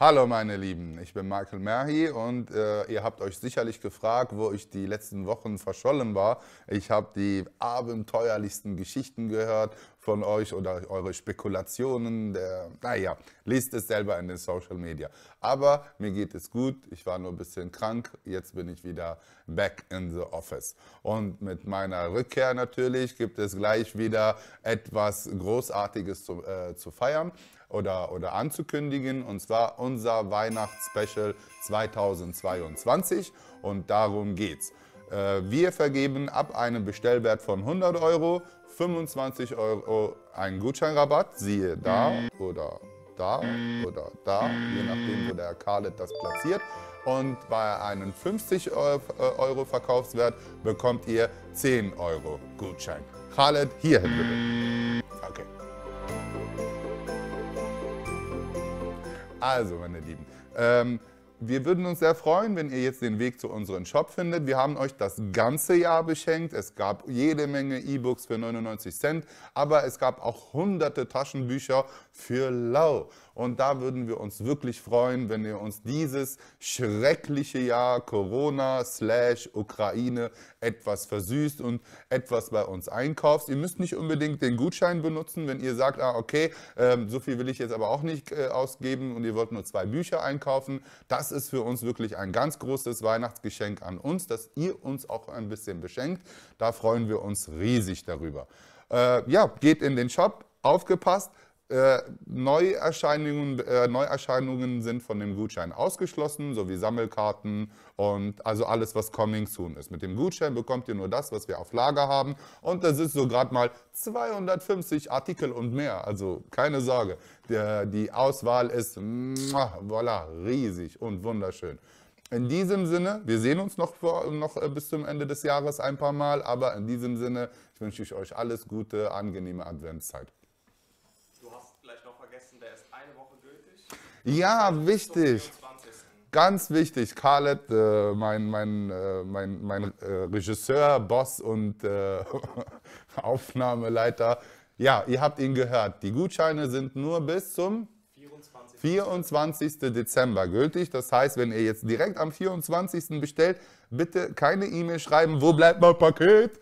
Hallo meine Lieben, ich bin Michael Merhi und äh, ihr habt euch sicherlich gefragt, wo ich die letzten Wochen verschollen war. Ich habe die abenteuerlichsten Geschichten gehört von euch oder eure Spekulationen. Der, naja, liest es selber in den Social Media. Aber mir geht es gut. Ich war nur ein bisschen krank. Jetzt bin ich wieder back in the office. Und mit meiner Rückkehr natürlich gibt es gleich wieder etwas Großartiges zu, äh, zu feiern oder, oder anzukündigen, und zwar unser Weihnachtsspecial 2022. Und darum geht's. Äh, wir vergeben ab einem Bestellwert von 100 Euro 25 Euro einen Gutscheinrabatt, siehe da oder da oder da, je nachdem, wo der Carlet das platziert. Und bei einem 50 äh, Euro Verkaufswert bekommt ihr 10 Euro Gutschein. Khaled, hierhin bitte. Okay. Also, meine Lieben, ähm, wir würden uns sehr freuen, wenn ihr jetzt den Weg zu unserem Shop findet. Wir haben euch das ganze Jahr beschenkt. Es gab jede Menge E-Books für 99 Cent, aber es gab auch hunderte Taschenbücher für Lau. Und da würden wir uns wirklich freuen, wenn ihr uns dieses schreckliche Jahr Corona slash Ukraine etwas versüßt und etwas bei uns einkauft. Ihr müsst nicht unbedingt den Gutschein benutzen, wenn ihr sagt, ah, okay, ähm, so viel will ich jetzt aber auch nicht äh, ausgeben und ihr wollt nur zwei Bücher einkaufen. Das ist für uns wirklich ein ganz großes Weihnachtsgeschenk an uns, dass ihr uns auch ein bisschen beschenkt. Da freuen wir uns riesig darüber. Äh, ja, geht in den Shop, aufgepasst. Äh, Neuerscheinungen, äh, Neuerscheinungen sind von dem Gutschein ausgeschlossen, sowie Sammelkarten und also alles, was Coming Soon ist. Mit dem Gutschein bekommt ihr nur das, was wir auf Lager haben. Und das ist so gerade mal 250 Artikel und mehr. Also keine Sorge, Der, die Auswahl ist muah, voilà, riesig und wunderschön. In diesem Sinne, wir sehen uns noch, vor, noch äh, bis zum Ende des Jahres ein paar Mal, aber in diesem Sinne wünsche ich euch alles Gute, angenehme Adventszeit. Du hast vielleicht noch vergessen, der ist eine Woche gültig. Ja, wichtig. Ganz wichtig, Khaled, äh, mein, mein, äh, mein, mein äh, Regisseur, Boss und äh, Aufnahmeleiter. Ja, ihr habt ihn gehört. Die Gutscheine sind nur bis zum 24. 24. Dezember gültig. Das heißt, wenn ihr jetzt direkt am 24. bestellt, bitte keine E-Mail schreiben, wo bleibt mein Paket,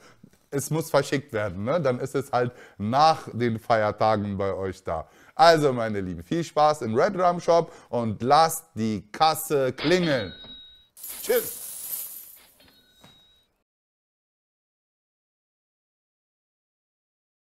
es muss verschickt werden. Ne? Dann ist es halt nach den Feiertagen bei euch da. Also, meine Lieben, viel Spaß im Red Drum Shop und lasst die Kasse klingeln. Tschüss!